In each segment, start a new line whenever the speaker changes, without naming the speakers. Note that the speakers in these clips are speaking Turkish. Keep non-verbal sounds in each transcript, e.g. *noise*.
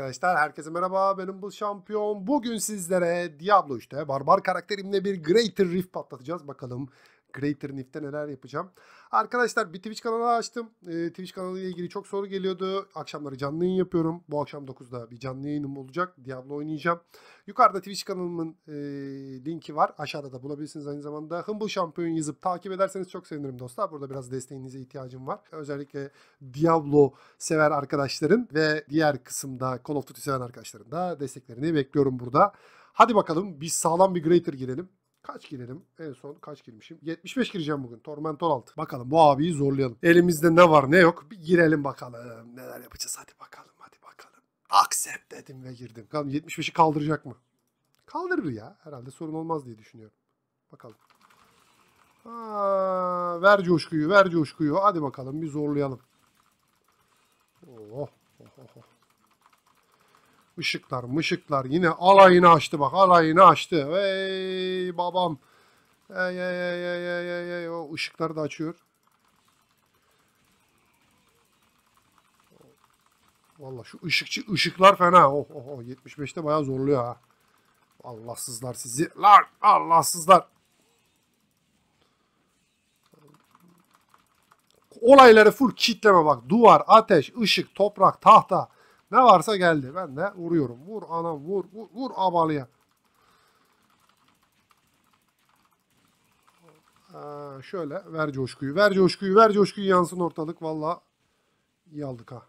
arkadaşlar. Herkese merhaba. Benim bu şampiyon. Bugün sizlere Diablo işte barbar karakterimle bir Greater Rift patlatacağız. Bakalım Greater Nift'te neler yapacağım. Arkadaşlar bir Twitch kanalı açtım. E, Twitch ile ilgili çok soru geliyordu. Akşamları canlı yayın yapıyorum. Bu akşam 9'da bir canlı yayınım olacak. Diablo oynayacağım. Yukarıda Twitch kanalımın e, linki var. Aşağıda da bulabilirsiniz aynı zamanda. Humble Şampiyon yazıp takip ederseniz çok sevinirim dostlar. Burada biraz desteğinize ihtiyacım var. Özellikle Diablo sever arkadaşların ve diğer kısımda Call of Duty seven arkadaşların da desteklerini bekliyorum burada. Hadi bakalım biz sağlam bir Greater girelim. Kaç girelim? En son kaç girmişim? 75 gireceğim bugün. Tormentor 16. Bakalım bu abiyi zorlayalım. Elimizde ne var ne yok. Bir girelim bakalım. Neler yapacağız hadi bakalım hadi bakalım. Accept dedim ve girdim. Bakalım 75'i kaldıracak mı? Kaldırır ya. Herhalde sorun olmaz diye düşünüyorum. Bakalım. Aa, ver coşkuyu ver coşkuyu. Hadi bakalım bir zorlayalım. Oh, oh, oh. oh. Işıklar mışıklar yine alayını açtı bak alayını açtı. Hey babam. Hey hey hey hey hey hey. O ışıkları da açıyor. Valla şu ışıkçı ışıklar fena. Oh oh oh 75'te bayağı zorluyor ha. Allahsızlar sizi. Lan Allahsızlar. Olayları full kitleme bak. Duvar, ateş, ışık, toprak, tahta. Ne varsa geldi. Ben de vuruyorum. Vur anam vur. Vur, vur abalıya. Ee, şöyle ver coşkuyu. Ver coşkuyu. Ver coşkuyu yansın ortalık. Valla iyi aldık ha.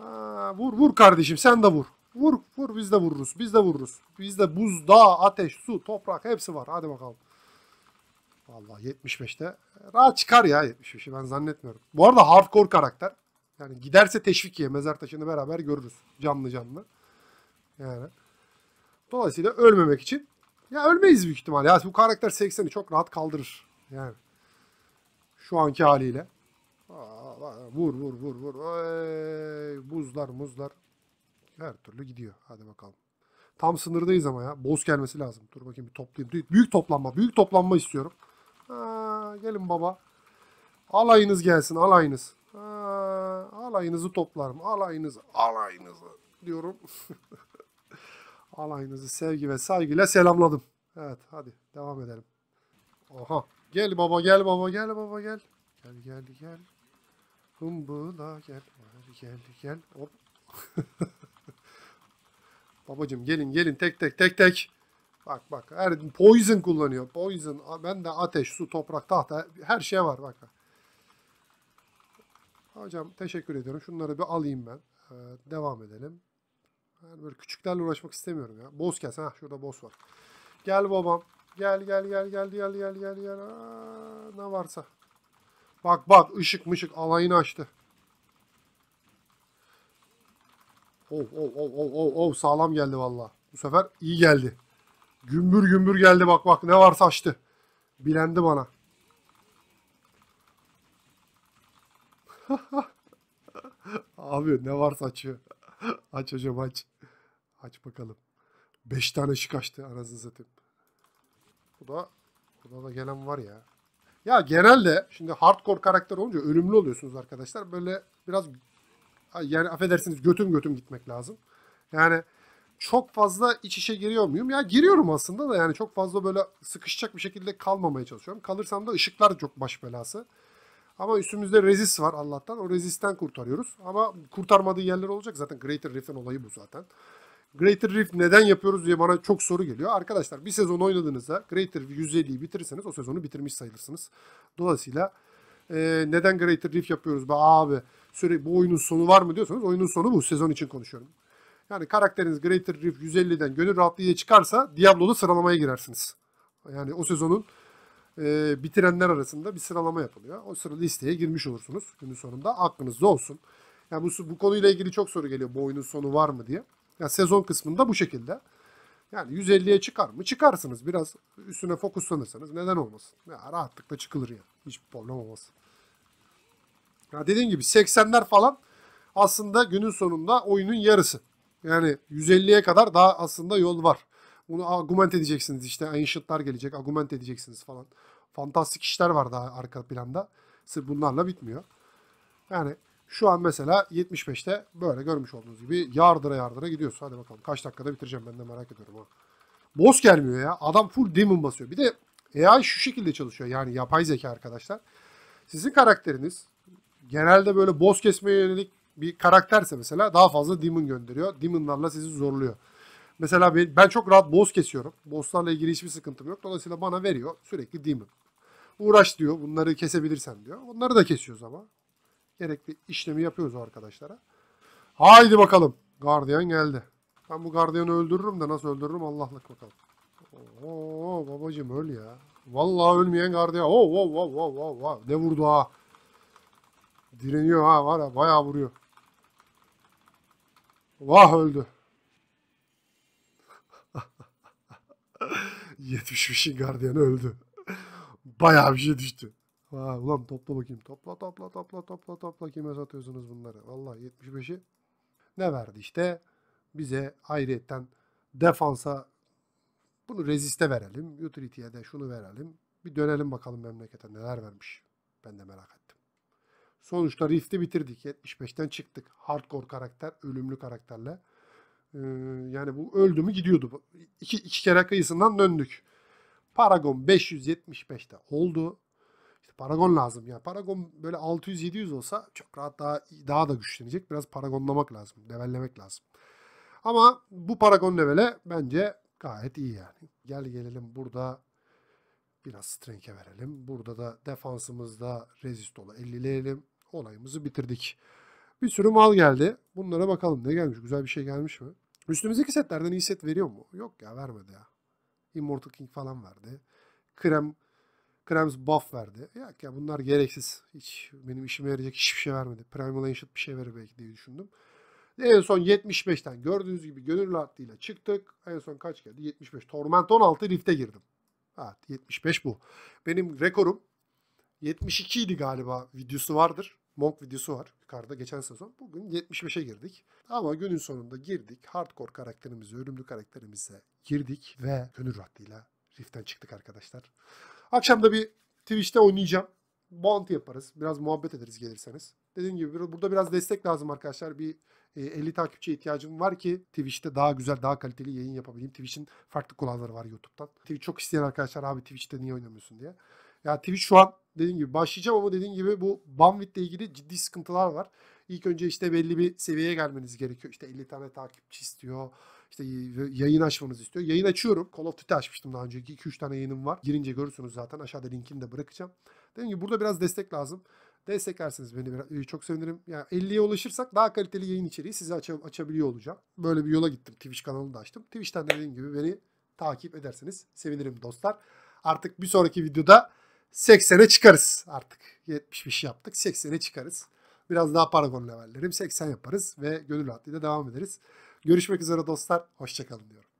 Aa, vur vur kardeşim sen de vur. Vur vur biz de vururuz. Biz de vururuz. Bizde buz, dağ, ateş, su, toprak hepsi var. Hadi bakalım. Vallahi 75'te rahat çıkar ya 75'i ben zannetmiyorum. Bu arada hardcore karakter. Yani giderse teşvik teşvikiye mezar taşını beraber görürüz canlı canlı. Yani. Dolayısıyla ölmemek için ya ölmeyiz büyük ihtimal. Ya bu karakter 80'i çok rahat kaldırır. Yani şu anki haliyle. Aa, vur vur vur vur. Ey, buzlar muzlar. Her türlü gidiyor. Hadi bakalım. Tam sınırdayız ama ya. Boz gelmesi lazım. Dur bakayım bir toplayayım. Büyük, büyük toplanma. Büyük toplanma istiyorum. Ha, gelin baba. Alayınız gelsin alayınız. Alayınızı toplarım. Alayınızı, alayınızı diyorum. *laughs* alayınızı sevgi ve saygıyla selamladım. Evet hadi devam edelim. Aha. Gel baba gel baba gel baba gel. Gel gel gel. Hımbıla gel. Gel gel gel. Hop. *laughs* Babacım gelin gelin tek tek tek tek. Bak bak her poison kullanıyor. Poison. Ben de ateş, su, toprak, tahta her şey var Bak, bak. Hocam teşekkür ediyorum. Şunları bir alayım ben. Ee, devam edelim. Yani böyle küçüklerle uğraşmak istemiyorum ya. Boz gelsin. Hah şurada boz var. Gel babam. Gel gel gel gel gel gel gel gel. ne varsa. Bak bak ışık mışık alayını açtı. Ov ov ov ov ov ov sağlam geldi valla. Bu sefer iyi geldi. Gümbür gümbür geldi bak bak ne varsa açtı. Bilendi bana. *laughs* Abi ne varsa açıyor. aç hocam aç. Aç bakalım. Beş tane şık açtı anasını satayım. Bu da burada da gelen var ya. Ya genelde şimdi hardcore karakter olunca ölümlü oluyorsunuz arkadaşlar. Böyle biraz yani affedersiniz götüm götüm gitmek lazım. Yani çok fazla iç içe giriyor muyum? Ya giriyorum aslında da yani çok fazla böyle sıkışacak bir şekilde kalmamaya çalışıyorum. Kalırsam da ışıklar çok baş belası. Ama üstümüzde rezist var Allah'tan. O rezisten kurtarıyoruz. Ama kurtarmadığı yerler olacak. Zaten Greater Rift'in olayı bu zaten. Greater Rift neden yapıyoruz diye bana çok soru geliyor. Arkadaşlar bir sezon oynadığınızda Greater Rift 150'yi bitirirseniz o sezonu bitirmiş sayılırsınız. Dolayısıyla e, neden Greater Rift yapıyoruz be abi sürekli bu oyunun sonu var mı diyorsanız oyunun sonu bu sezon için konuşuyorum. Yani karakteriniz Greater Rift 150'den gönül rahatlığıyla çıkarsa Diablo'da sıralamaya girersiniz. Yani o sezonun e, bitirenler arasında bir sıralama yapılıyor. O sıra listeye girmiş olursunuz günün sonunda. Aklınızda olsun. Yani bu, bu konuyla ilgili çok soru geliyor. Bu oyunun sonu var mı diye. Yani sezon kısmında bu şekilde. Yani 150'ye çıkar mı? Çıkarsınız. Biraz üstüne fokuslanırsanız neden olmasın? Ya rahatlıkla çıkılır ya. Yani. Hiçbir problem olmaz. Ya dediğim gibi 80'ler falan aslında günün sonunda oyunun yarısı. Yani 150'ye kadar daha aslında yol var. Bunu argument edeceksiniz işte. Ancient'lar gelecek. Argument edeceksiniz falan. Fantastik işler var daha arka planda. Sırf bunlarla bitmiyor. Yani şu an mesela 75'te böyle görmüş olduğunuz gibi yardıra yardıra gidiyoruz. Hadi bakalım kaç dakikada bitireceğim ben de merak ediyorum ha. Boss gelmiyor ya. Adam full demon basıyor. Bir de AI şu şekilde çalışıyor. Yani yapay zeka arkadaşlar. Sizin karakteriniz genelde böyle boss kesmeye yönelik bir karakterse mesela daha fazla demon gönderiyor. Demonlarla sizi zorluyor. Mesela ben, ben çok rahat boss kesiyorum. Bosslarla ilgili hiçbir sıkıntım yok. Dolayısıyla bana veriyor sürekli demon. Uğraş diyor. Bunları kesebilirsen diyor. Onları da kesiyoruz ama. Gerekli işlemi yapıyoruz arkadaşlara. Haydi bakalım. Guardian geldi. Ben bu gardiyanı öldürürüm de nasıl öldürürüm Allah'lık bakalım. Oo babacım öl ya. Vallahi ölmeyen gardiyan. Oo oh, oh, oh, oh, oh, Ne vurdu ha. Direniyor ha var ya bayağı vuruyor. Vah öldü. 75 gardiyan öldü. Bayağı bir şey düştü. Ha, ulan topla bakayım. Topla topla topla topla topla kime satıyorsunuz bunları? Vallahi 75'i ne verdi işte? Bize ayrıyetten defansa bunu reziste verelim. Utility'ye de şunu verelim. Bir dönelim bakalım memlekete neler vermiş. Ben de merak ettim. Sonuçta Rift'i bitirdik. 75'ten çıktık. Hardcore karakter, ölümlü karakterle. Ee, yani bu öldü mü gidiyordu. İki, iki kere kıyısından döndük. Paragon 575'te oldu. İşte Paragon lazım yani. Paragon böyle 600-700 olsa çok rahat daha daha da güçlenecek. Biraz Paragonlamak lazım. Levellemek lazım. Ama bu Paragon levele bence gayet iyi yani. Gel gelelim burada biraz strength'e verelim. Burada da defansımızda resist rezistola 50'leyelim. Olayımızı bitirdik. Bir sürü mal geldi. Bunlara bakalım ne gelmiş. Güzel bir şey gelmiş mi? Üstümüzdeki setlerden iyi set veriyor mu? Yok ya vermedi ya. Immortal King falan verdi. Krem Krems buff verdi. Ya, ya bunlar gereksiz. Hiç benim işime yarayacak hiçbir şey vermedi. Primal Ancient bir şey verir belki diye düşündüm. En son 75'ten gördüğünüz gibi gönül rahatlığıyla çıktık. En son kaç geldi? 75. Torment 16 Rift'e girdim. Evet 75 bu. Benim rekorum 72 idi galiba videosu vardır. Monk videosu var yukarıda geçen sezon. Bugün 75'e girdik. Ama günün sonunda girdik. Hardcore karakterimize, ölümlü karakterimize girdik ve gönül rahatlığıyla Rift'ten çıktık arkadaşlar. Akşam da bir Twitch'te oynayacağım. Bounty yaparız. Biraz muhabbet ederiz gelirseniz. Dediğim gibi burada biraz destek lazım arkadaşlar. Bir 50 e, takipçi ihtiyacım var ki Twitch'te daha güzel, daha kaliteli yayın yapabileyim. Twitch'in farklı kuralları var YouTube'dan. Twitch çok isteyen arkadaşlar abi Twitch'te niye oynamıyorsun diye. Ya Twitch şu an dediğim gibi başlayacağım ama dediğim gibi bu bandwidth ile ilgili ciddi sıkıntılar var. İlk önce işte belli bir seviyeye gelmeniz gerekiyor. İşte 50 tane takipçi istiyor. İşte yayın açmanız istiyor. Yayın açıyorum. Call of Duty açmıştım daha önceki. 2-3 tane yayınım var. Girince görürsünüz zaten. Aşağıda linkini de bırakacağım. Dediğim gibi burada biraz destek lazım. Desteklersiniz beni biraz, ee, çok sevinirim. Yani 50'ye ulaşırsak daha kaliteli yayın içeriği size aç açabiliyor olacağım. Böyle bir yola gittim. Twitch kanalını da açtım. Twitch'ten dediğim gibi beni takip ederseniz sevinirim dostlar. Artık bir sonraki videoda 80'e çıkarız artık. 75 yaptık. 80'e çıkarız. Biraz daha Paragon levellerim. 80 yaparız ve gönül rahatlığıyla devam ederiz. Görüşmek üzere dostlar. Hoşçakalın diyorum.